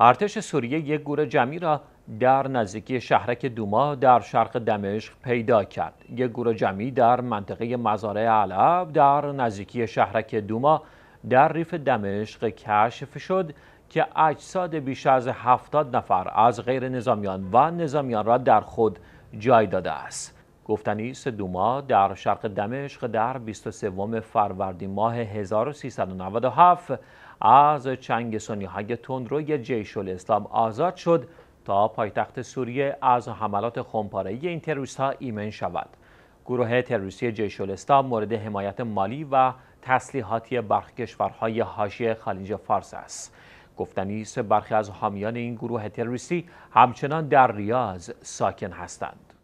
ارتش سوریه یک گروه جمعی را در نزدیکی شهرک دوما در شرق دمشق پیدا کرد. یک گروه جمعی در منطقه مزارع علب در نزدیکی شهرک دوما در ریف دمشق کشف شد که اجساد بیش از هفتاد نفر از غیر نظامیان و نظامیان را در خود جای داده است. گفتنی است دوما در شرق دمشق در 23 فروردین ماه 1397 از چنگ سنیهای تندروی جیش الاسلام آزاد شد تا پایتخت سوریه از حملات خمپاره این ها ایمن شود. گروه تروریستی جیش الاسلام مورد حمایت مالی و تسلیحاتی برخی کشورهای حاشیه خلیج فارس است. گفتنی است برخی از حامیان این گروه تروریستی همچنان در ریاض ساکن هستند.